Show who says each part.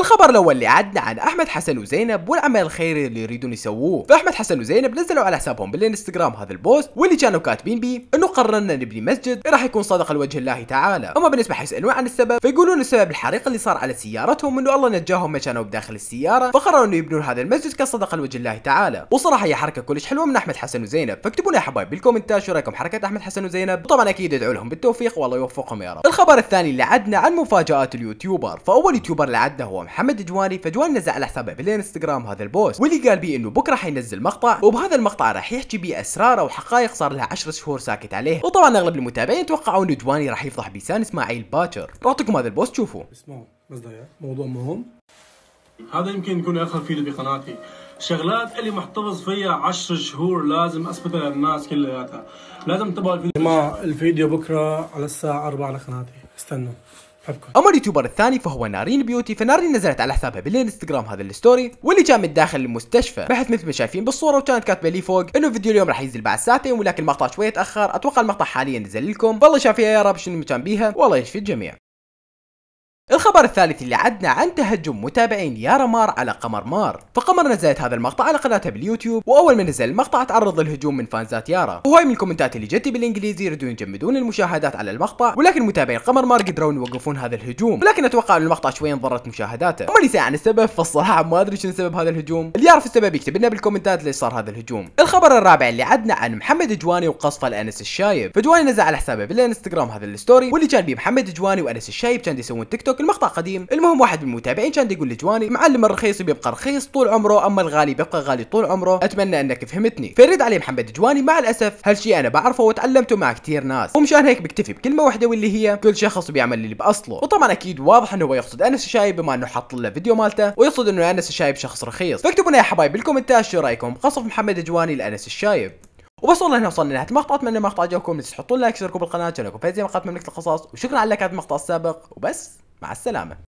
Speaker 1: الخبر الاول اللي عدنا عن احمد حسن وزينب والعمل الخيري اللي يريدون يسووه فاحمد حسن وزينب نزلوا على حسابهم بالانستغرام هذا البوست واللي كانوا كاتبين بيه انه قررنا نبني مسجد راح يكون صدقه لوجه الله تعالى اما بالنسبه حيسالون عن السبب فيقولون السبب الحريق اللي صار على سيارتهم انه الله نجاهم ما كانوا بداخل السياره فقرروا انه يبنون هذا المسجد كصدقه لوجه الله تعالى وصراحه هي حركه كلش حلوه من احمد حسن وزينب فاكتبوا لي يا حبايب بالكومنتات شو رايكم حركه احمد حسن وزينب وطبعا اكيد ادعوا لهم بالتوفيق والله يوفقهم يا رب الخبر الثاني اللي عدنا عن مفاجات اليوتيوبر فاول يوتيوبر اللي عدنا هو محمد جواني فجواني نزل على حسابه بالانستغرام هذا البوست واللي قال بيه انه بكره حينزل مقطع وبهذا المقطع راح يحكي بيه اسراره وحقائق صار لها 10 شهور ساكت عليه وطبعا اغلب المتابعين توقعوا انه جواني راح يفضح بيسان اسماعيل باكر راح هذا البوست شوفوا اسمعوا بس موضوع مهم
Speaker 2: هذا يمكن يكون اخر فيديو بقناتي شغلات اللي محتفظ فيها 10 شهور لازم اثبتها للناس كلياتها لازم تبقى الفيديو جماعه الفيديو بكره على الساعه 4 على قناتي استنوا
Speaker 1: حبكم. اما اليوتيوبر الثاني فهو نارين بيوتي فنارين نزلت على حسابها بالانستغرام هذا الستوري واللي جاء من داخل المستشفى بحث مثل ما شايفين بالصوره وكانت كاتبه لي فوق انه فيديو اليوم راح ينزل بعد ساعتين ولكن المقطع شويه تاخر اتوقع المقطع حاليا نزل لكم والله شافيها يا رب شنو كان بيها والله يشفي الجميع الخبر الثالث اللي عدنا عن تهجم متابعين يارا مار على قمر مار فقمر نزلت هذا المقطع على قناتها باليوتيوب واول ما نزل المقطع تعرض للهجوم من فانزات يارا وهواي من الكومنتات اللي جت بالانجليزي يريدون يجمدون المشاهدات على المقطع ولكن متابعين قمر مار قدروا يوقفون هذا الهجوم ولكن اتوقع ان المقطع شوي انضرت مشاهداته وما لي عن السبب فالصراحه ما ادري شنو سبب هذا الهجوم اللي يعرف السبب يكتب لنا بالكومنتات ليش صار هذا الهجوم الخبر الرابع اللي عدنا عن محمد جواني وقصف الانس الشايب فجواني نزل على حسابه بالانستغرام هذا الستوري واللي كان بيه محمد جواني وانس الشايب كان يسوون تيك توك المقطع قديم المهم واحد من المتابعين كان يقول لجواني معلم الرخيص بيبقى رخيص طول عمره اما الغالي بيبقى غالي طول عمره اتمنى انك فهمتني فيرد عليه محمد جواني مع الاسف هالشيء انا بعرفه وتعلمته مع كثير ناس ومشان هيك بكتفي بكلمه واحده واللي هي كل شخص بيعمل اللي باصله وطبعا اكيد واضح انه هو يقصد انس الشايب بما انه حط له فيديو مالته ويقصد انه انس الشايب شخص رخيص فاكتبوا لنا يا حبايب بالكومنتات شو رايكم بقصف محمد جواني لانس الشايب وبس والله نوصل وصلنا لنهايه المقطع اتمنى المقطع عجبكم لا تنسوا تحطوا لايك وتشتركوا بالقناه شاركوا في هذه مقاطع مملكه القصص وشكرا على لايكات المقطع السابق وبس مع السلامة